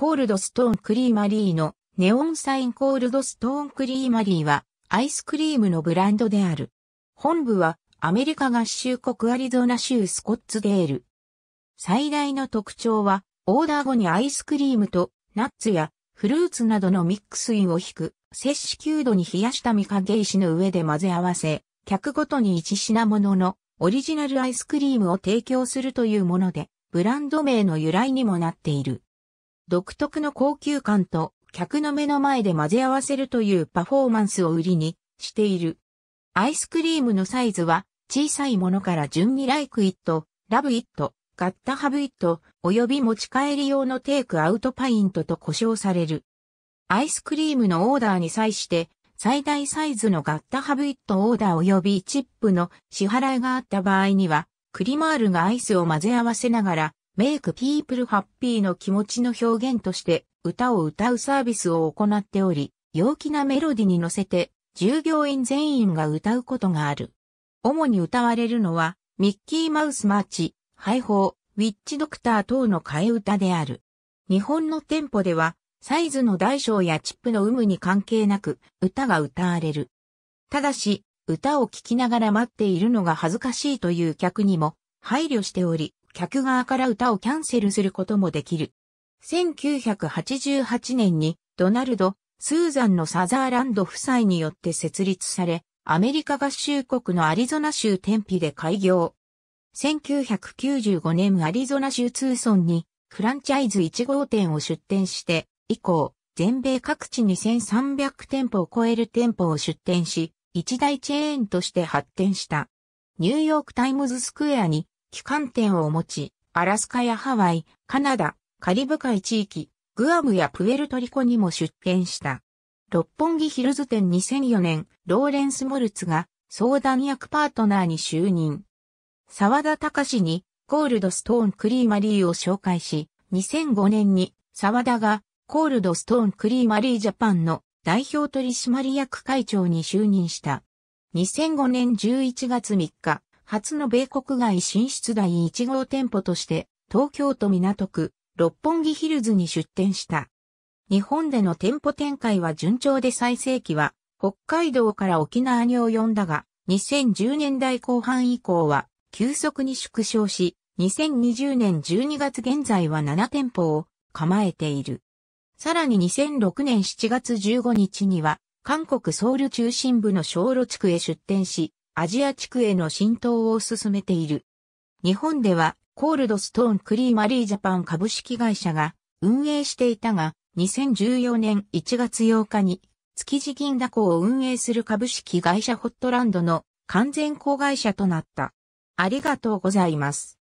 コールドストーンクリーマリーのネオンサインコールドストーンクリーマリーはアイスクリームのブランドである。本部はアメリカ合衆国アリゾナ州スコッツデール。最大の特徴はオーダー後にアイスクリームとナッツやフルーツなどのミックスンを引く、摂氏9度に冷やした三影石の上で混ぜ合わせ、客ごとに1品物のオリジナルアイスクリームを提供するというもので、ブランド名の由来にもなっている。独特の高級感と客の目の前で混ぜ合わせるというパフォーマンスを売りにしている。アイスクリームのサイズは小さいものから順に Like It、Love It、ガッタハブ It 及び持ち帰り用のテイクアウトパイントと呼称される。アイスクリームのオーダーに際して最大サイズのガッタハブ It オーダー及びチップの支払いがあった場合にはクリマールがアイスを混ぜ合わせながらメイクピープルハッピーの気持ちの表現として歌を歌うサービスを行っており、陽気なメロディに乗せて従業員全員が歌うことがある。主に歌われるのは、ミッキーマウスマーチ、ハイホー、ウィッチドクター等の替え歌である。日本の店舗では、サイズの大小やチップの有無に関係なく、歌が歌われる。ただし、歌を聴きながら待っているのが恥ずかしいという客にも配慮しており、客側から歌をキャンセルすることもできる。1988年にドナルド・スーザンのサザーランド夫妻によって設立され、アメリカ合衆国のアリゾナ州天日で開業。1995年アリゾナ州ツーソンにフランチャイズ1号店を出店して以降、全米各地に1300店舗を超える店舗を出店し、一大チェーンとして発展した。ニューヨークタイムズスクエアに機関店を持ち、アラスカやハワイ、カナダ、カリブ海地域、グアムやプエルトリコにも出店した。六本木ヒルズ店2004年、ローレンス・モルツが相談役パートナーに就任。沢田隆にコールドストーンクリーマリーを紹介し、2005年に沢田がコールドストーンクリーマリージャパンの代表取締役会長に就任した。2005年11月3日、初の米国外進出第1号店舗として、東京都港区、六本木ヒルズに出店した。日本での店舗展開は順調で最盛期は、北海道から沖縄に及んだが、2010年代後半以降は、急速に縮小し、2020年12月現在は7店舗を構えている。さらに2006年7月15日には、韓国ソウル中心部の小路地区へ出店し、アジア地区への浸透を進めている。日本ではコールドストーンクリーマリージャパン株式会社が運営していたが、2014年1月8日に築地銀だこを運営する株式会社ホットランドの完全子会社となった。ありがとうございます。